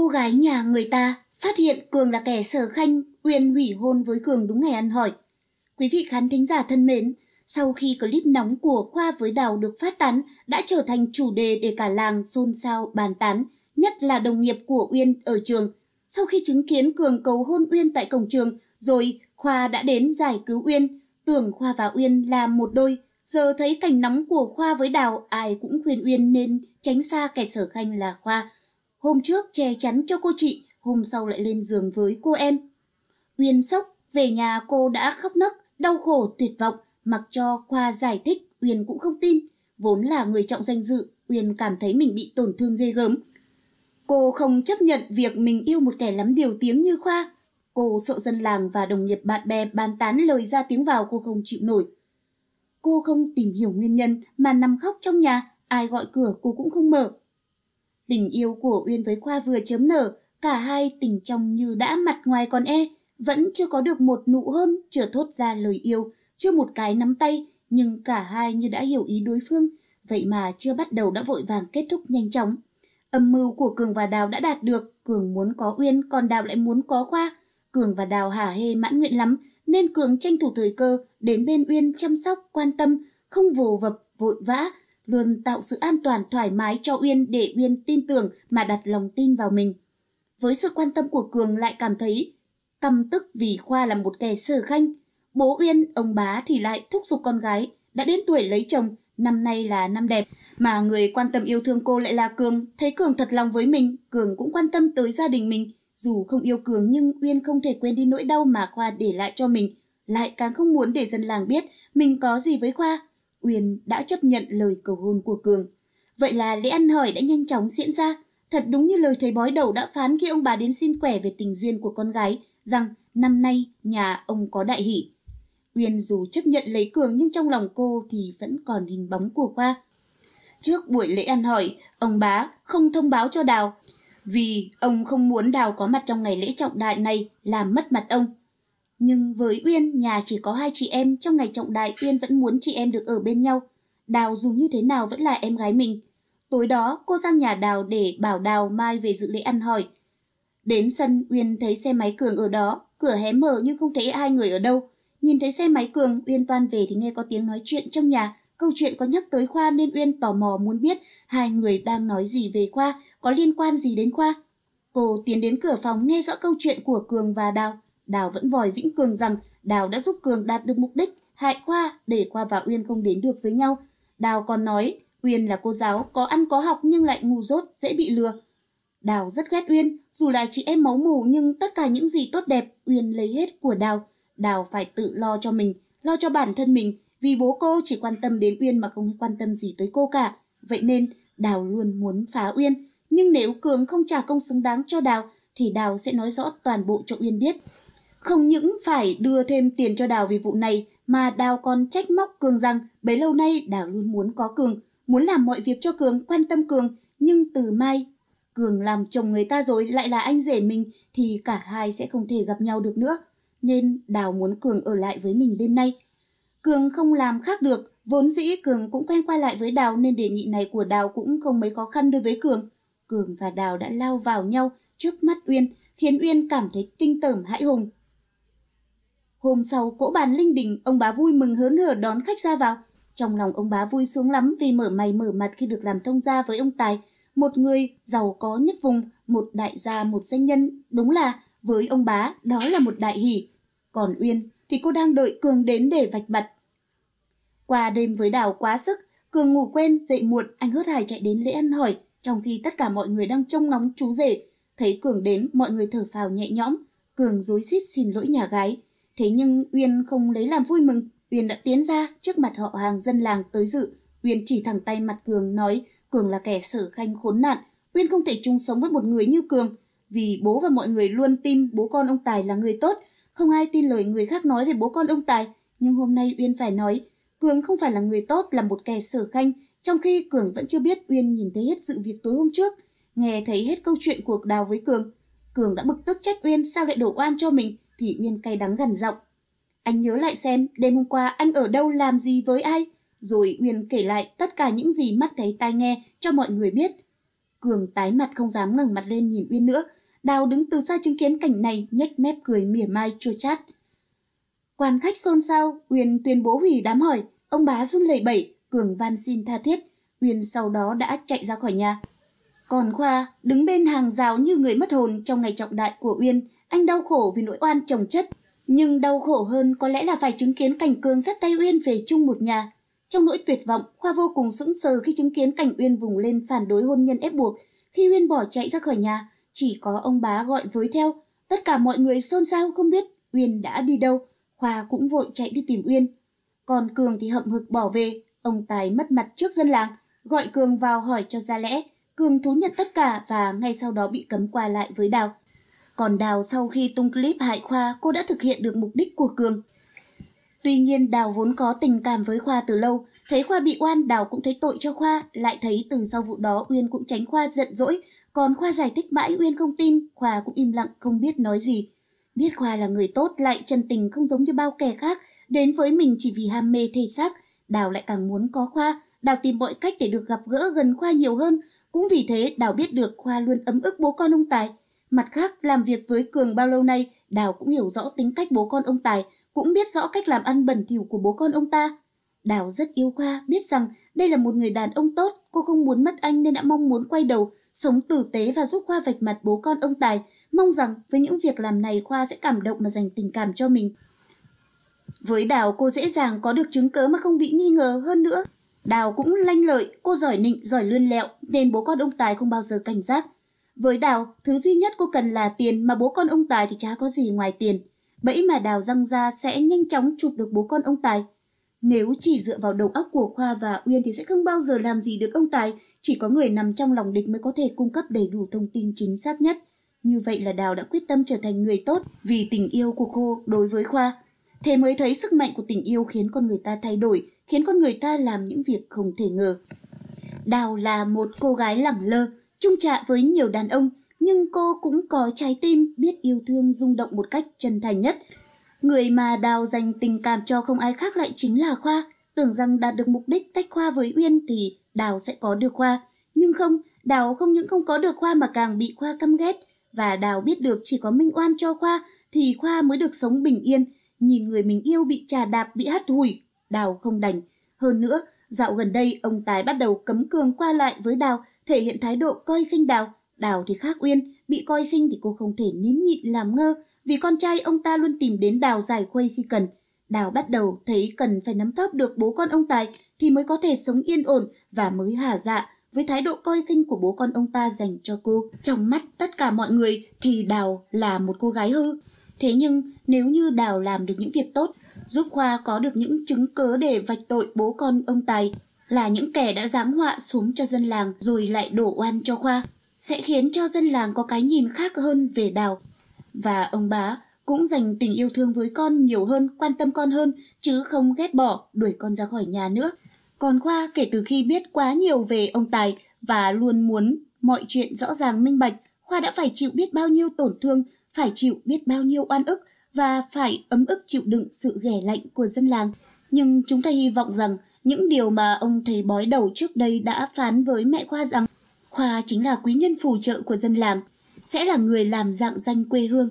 Cô gái nhà người ta phát hiện Cường là kẻ sở khanh, Uyên hủy hôn với Cường đúng ngày ăn hỏi. Quý vị khán thính giả thân mến, sau khi clip nóng của Khoa với Đào được phát tán đã trở thành chủ đề để cả làng xôn xao bàn tán, nhất là đồng nghiệp của Uyên ở trường. Sau khi chứng kiến Cường cầu hôn Uyên tại cổng trường, rồi Khoa đã đến giải cứu Uyên. Tưởng Khoa và Uyên là một đôi, giờ thấy cảnh nóng của Khoa với Đào, ai cũng khuyên Uyên nên tránh xa kẻ sở khanh là Khoa. Hôm trước che chắn cho cô chị, hôm sau lại lên giường với cô em. Uyên sốc, về nhà cô đã khóc nấc, đau khổ, tuyệt vọng, mặc cho Khoa giải thích, Uyên cũng không tin. Vốn là người trọng danh dự, Uyên cảm thấy mình bị tổn thương ghê gớm. Cô không chấp nhận việc mình yêu một kẻ lắm điều tiếng như Khoa. Cô sợ dân làng và đồng nghiệp bạn bè bàn tán lời ra tiếng vào cô không chịu nổi. Cô không tìm hiểu nguyên nhân mà nằm khóc trong nhà, ai gọi cửa cô cũng không mở. Tình yêu của Uyên với Khoa vừa chớm nở, cả hai tình trong như đã mặt ngoài còn e, vẫn chưa có được một nụ hôn, chưa thốt ra lời yêu, chưa một cái nắm tay, nhưng cả hai như đã hiểu ý đối phương, vậy mà chưa bắt đầu đã vội vàng kết thúc nhanh chóng. Âm mưu của Cường và Đào đã đạt được, Cường muốn có Uyên, còn Đào lại muốn có Khoa. Cường và Đào hả hê mãn nguyện lắm, nên Cường tranh thủ thời cơ, đến bên Uyên chăm sóc, quan tâm, không vồ vập, vội vã, luôn tạo sự an toàn thoải mái cho Uyên để Uyên tin tưởng mà đặt lòng tin vào mình. Với sự quan tâm của Cường lại cảm thấy căm tức vì Khoa là một kẻ sở khanh. Bố Uyên, ông bá thì lại thúc giục con gái, đã đến tuổi lấy chồng, năm nay là năm đẹp. Mà người quan tâm yêu thương cô lại là Cường, thấy Cường thật lòng với mình, Cường cũng quan tâm tới gia đình mình. Dù không yêu Cường nhưng Uyên không thể quên đi nỗi đau mà Khoa để lại cho mình, lại càng không muốn để dân làng biết mình có gì với Khoa. Uyên đã chấp nhận lời cầu hôn của Cường. Vậy là lễ ăn hỏi đã nhanh chóng diễn ra. Thật đúng như lời thầy bói đầu đã phán khi ông bà đến xin quẻ về tình duyên của con gái rằng năm nay nhà ông có đại hỷ. Uyên dù chấp nhận lấy Cường nhưng trong lòng cô thì vẫn còn hình bóng của Khoa. Trước buổi lễ ăn hỏi, ông bá không thông báo cho Đào vì ông không muốn Đào có mặt trong ngày lễ trọng đại này làm mất mặt ông. Nhưng với Uyên, nhà chỉ có hai chị em, trong ngày trọng đại Uyên vẫn muốn chị em được ở bên nhau. Đào dù như thế nào vẫn là em gái mình. Tối đó, cô sang nhà Đào để bảo Đào mai về dự lễ ăn hỏi. Đến sân, Uyên thấy xe máy Cường ở đó, cửa hé mở nhưng không thấy hai người ở đâu. Nhìn thấy xe máy Cường, Uyên toan về thì nghe có tiếng nói chuyện trong nhà. Câu chuyện có nhắc tới Khoa nên Uyên tò mò muốn biết hai người đang nói gì về Khoa, có liên quan gì đến Khoa. Cô tiến đến cửa phòng nghe rõ câu chuyện của Cường và Đào. Đào vẫn vòi Vĩnh Cường rằng Đào đã giúp Cường đạt được mục đích, hại Khoa để Khoa và Uyên không đến được với nhau. Đào còn nói Uyên là cô giáo, có ăn có học nhưng lại ngu dốt, dễ bị lừa. Đào rất ghét Uyên, dù là chị em máu mù nhưng tất cả những gì tốt đẹp Uyên lấy hết của Đào. Đào phải tự lo cho mình, lo cho bản thân mình vì bố cô chỉ quan tâm đến Uyên mà không quan tâm gì tới cô cả. Vậy nên Đào luôn muốn phá Uyên, nhưng nếu Cường không trả công xứng đáng cho Đào thì Đào sẽ nói rõ toàn bộ cho Uyên biết. Không những phải đưa thêm tiền cho Đào vì vụ này mà Đào còn trách móc Cường rằng bấy lâu nay Đào luôn muốn có Cường, muốn làm mọi việc cho Cường, quan tâm Cường, nhưng từ mai Cường làm chồng người ta rồi lại là anh rể mình thì cả hai sẽ không thể gặp nhau được nữa. Nên Đào muốn Cường ở lại với mình đêm nay. Cường không làm khác được, vốn dĩ Cường cũng quen quay lại với Đào nên đề nghị này của Đào cũng không mấy khó khăn đối với Cường. Cường và Đào đã lao vào nhau trước mắt Uyên, khiến Uyên cảm thấy kinh tởm hãi hùng. Hôm sau, cỗ bàn linh đình, ông bá vui mừng hớn hở đón khách ra vào. Trong lòng ông bá vui xuống lắm vì mở mày mở mặt khi được làm thông gia với ông Tài, một người giàu có nhất vùng, một đại gia, một doanh nhân. Đúng là với ông bá, đó là một đại hỷ. Còn Uyên thì cô đang đợi Cường đến để vạch mặt. Qua đêm với Đào quá sức, Cường ngủ quên, dậy muộn, anh hớt hải chạy đến lễ ăn hỏi, trong khi tất cả mọi người đang trông ngóng chú rể. Thấy Cường đến, mọi người thở phào nhẹ nhõm. Cường dối xít xin lỗi nhà gái, Thế nhưng Uyên không lấy làm vui mừng, Uyên đã tiến ra trước mặt họ hàng dân làng tới dự. Uyên chỉ thẳng tay mặt Cường nói, Cường là kẻ sở khanh khốn nạn, Uyên không thể chung sống với một người như Cường. Vì bố và mọi người luôn tin bố con ông Tài là người tốt, không ai tin lời người khác nói về bố con ông Tài. Nhưng hôm nay Uyên phải nói, Cường không phải là người tốt, là một kẻ sở khanh, trong khi Cường vẫn chưa biết Uyên nhìn thấy hết sự việc tối hôm trước, nghe thấy hết câu chuyện cuộc đào với Cường. Cường đã bực tức trách Uyên sao lại đổ oan cho mình, thì Uyên cay đắng gần giọng. Anh nhớ lại xem đêm hôm qua anh ở đâu làm gì với ai. Rồi Uyên kể lại tất cả những gì mắt thấy tai nghe cho mọi người biết. Cường tái mặt không dám ngẩng mặt lên nhìn Uyên nữa. Đào đứng từ xa chứng kiến cảnh này nhếch mép cười mỉa mai chua chát. Quan khách xôn xao, Uyên tuyên bố hủy đám hỏi. Ông bá run lẩy bẩy, Cường van xin tha thiết. Uyên sau đó đã chạy ra khỏi nhà. Còn Khoa đứng bên hàng rào như người mất hồn trong ngày trọng đại của Uyên, anh đau khổ vì nỗi oan chồng chất, nhưng đau khổ hơn có lẽ là phải chứng kiến Cảnh Cương dắt tay Uyên về chung một nhà. Trong nỗi tuyệt vọng, Khoa vô cùng sững sờ khi chứng kiến Cảnh Uyên vùng lên phản đối hôn nhân ép buộc. Khi Uyên bỏ chạy ra khỏi nhà, chỉ có ông bá gọi với theo. Tất cả mọi người xôn xao không biết Uyên đã đi đâu. Khoa cũng vội chạy đi tìm Uyên. Còn Cường thì hậm hực bỏ về. Ông Tài mất mặt trước dân làng, gọi Cường vào hỏi cho ra lẽ. Cường thú nhận tất cả và ngay sau đó bị cấm qua lại với Đào. Còn Đào sau khi tung clip hại Khoa, cô đã thực hiện được mục đích của Cường. Tuy nhiên Đào vốn có tình cảm với Khoa từ lâu, thấy Khoa bị oan Đào cũng thấy tội cho Khoa, lại thấy từ sau vụ đó Uyên cũng tránh Khoa giận dỗi, còn Khoa giải thích mãi Uyên không tin, Khoa cũng im lặng không biết nói gì. Biết Khoa là người tốt lại chân tình không giống như bao kẻ khác, đến với mình chỉ vì ham mê thể xác, Đào lại càng muốn có Khoa, Đào tìm mọi cách để được gặp gỡ gần Khoa nhiều hơn. Cũng vì thế Đào biết được Khoa luôn ấm ức bố con ông Tài, Mặt khác, làm việc với Cường bao lâu nay, Đào cũng hiểu rõ tính cách bố con ông Tài, cũng biết rõ cách làm ăn bẩn thỉu của bố con ông ta. Đào rất yêu Khoa, biết rằng đây là một người đàn ông tốt, cô không muốn mất anh nên đã mong muốn quay đầu, sống tử tế và giúp Khoa vạch mặt bố con ông Tài, mong rằng với những việc làm này Khoa sẽ cảm động mà dành tình cảm cho mình. Với Đào cô dễ dàng có được chứng cớ mà không bị nghi ngờ hơn nữa. Đào cũng lanh lợi, cô giỏi nịnh, giỏi lươn lẹo nên bố con ông Tài không bao giờ cảnh giác. Với Đào, thứ duy nhất cô cần là tiền mà bố con ông Tài thì chả có gì ngoài tiền. Bẫy mà Đào răng ra sẽ nhanh chóng chụp được bố con ông Tài. Nếu chỉ dựa vào đầu óc của Khoa và Uyên thì sẽ không bao giờ làm gì được ông Tài, chỉ có người nằm trong lòng địch mới có thể cung cấp đầy đủ thông tin chính xác nhất. Như vậy là Đào đã quyết tâm trở thành người tốt vì tình yêu của cô đối với Khoa. Thế mới thấy sức mạnh của tình yêu khiến con người ta thay đổi, khiến con người ta làm những việc không thể ngờ. Đào là một cô gái lẳng lơ, chung trạ với nhiều đàn ông, nhưng cô cũng có trái tim biết yêu thương rung động một cách chân thành nhất. Người mà Đào dành tình cảm cho không ai khác lại chính là Khoa. Tưởng rằng đạt được mục đích tách Khoa với Uyên thì Đào sẽ có được Khoa. Nhưng không, Đào không những không có được Khoa mà càng bị Khoa căm ghét. Và Đào biết được chỉ có Minh Oan cho Khoa thì Khoa mới được sống bình yên. Nhìn người mình yêu bị trà đạp, bị hắt hủi, Đào không đành. Hơn nữa, dạo gần đây ông tài bắt đầu cấm cường qua lại với Đào thể hiện thái độ coi khinh Đào. Đào thì khác Uyên, bị coi khinh thì cô không thể nín nhịn làm ngơ, vì con trai ông ta luôn tìm đến Đào giải khuây khi cần. Đào bắt đầu thấy cần phải nắm thóp được bố con ông Tài thì mới có thể sống yên ổn và mới hà dạ với thái độ coi khinh của bố con ông ta dành cho cô. Trong mắt tất cả mọi người thì Đào là một cô gái hư. Thế nhưng nếu như Đào làm được những việc tốt, giúp Khoa có được những chứng cớ để vạch tội bố con ông Tài là những kẻ đã giáng họa xuống cho dân làng rồi lại đổ oan cho Khoa, sẽ khiến cho dân làng có cái nhìn khác hơn về Đào. Và ông bá cũng dành tình yêu thương với con nhiều hơn, quan tâm con hơn, chứ không ghét bỏ, đuổi con ra khỏi nhà nữa. Còn Khoa kể từ khi biết quá nhiều về ông Tài và luôn muốn mọi chuyện rõ ràng minh bạch, Khoa đã phải chịu biết bao nhiêu tổn thương, phải chịu biết bao nhiêu oan ức và phải ấm ức chịu đựng sự ghẻ lạnh của dân làng. Nhưng chúng ta hy vọng rằng những điều mà ông thầy bói đầu trước đây đã phán với mẹ Khoa rằng Khoa chính là quý nhân phù trợ của dân làng, sẽ là người làm dạng danh quê hương.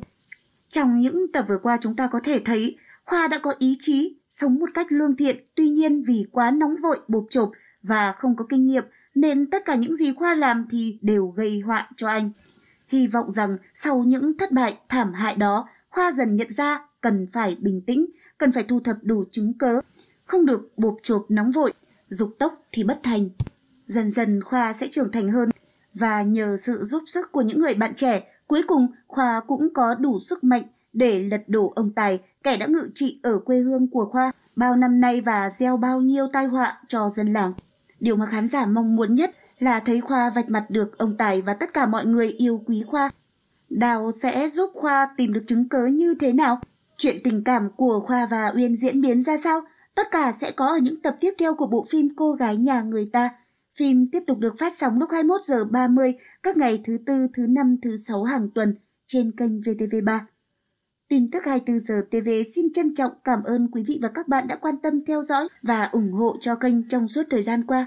Trong những tập vừa qua chúng ta có thể thấy Khoa đã có ý chí, sống một cách lương thiện, tuy nhiên vì quá nóng vội, bộp chộp và không có kinh nghiệm nên tất cả những gì Khoa làm thì đều gây họa cho anh. Hy vọng rằng sau những thất bại thảm hại đó, Khoa dần nhận ra cần phải bình tĩnh, cần phải thu thập đủ chứng cứ không được bộp chộp nóng vội, dục tốc thì bất thành. Dần dần Khoa sẽ trưởng thành hơn và nhờ sự giúp sức của những người bạn trẻ, cuối cùng Khoa cũng có đủ sức mạnh để lật đổ ông Tài, kẻ đã ngự trị ở quê hương của Khoa bao năm nay và gieo bao nhiêu tai họa cho dân làng. Điều mà khán giả mong muốn nhất là thấy Khoa vạch mặt được ông Tài và tất cả mọi người yêu quý Khoa. Đào sẽ giúp Khoa tìm được chứng cớ như thế nào? Chuyện tình cảm của Khoa và Uyên diễn biến ra sao? Tất cả sẽ có ở những tập tiếp theo của bộ phim Cô gái nhà người ta. Phim tiếp tục được phát sóng lúc 21 giờ 30 các ngày thứ tư, thứ năm, thứ sáu hàng tuần trên kênh VTV3. Tin tức 24 giờ TV xin trân trọng cảm ơn quý vị và các bạn đã quan tâm theo dõi và ủng hộ cho kênh trong suốt thời gian qua.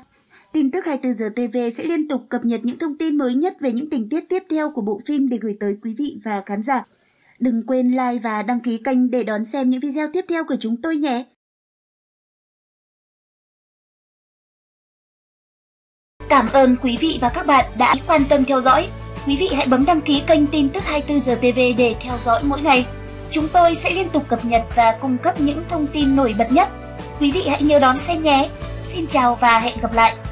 Tin tức 24 giờ TV sẽ liên tục cập nhật những thông tin mới nhất về những tình tiết tiếp theo của bộ phim để gửi tới quý vị và khán giả. Đừng quên like và đăng ký kênh để đón xem những video tiếp theo của chúng tôi nhé. Cảm ơn quý vị và các bạn đã quan tâm theo dõi. Quý vị hãy bấm đăng ký kênh tin tức 24 giờ TV để theo dõi mỗi ngày. Chúng tôi sẽ liên tục cập nhật và cung cấp những thông tin nổi bật nhất. Quý vị hãy nhớ đón xem nhé. Xin chào và hẹn gặp lại.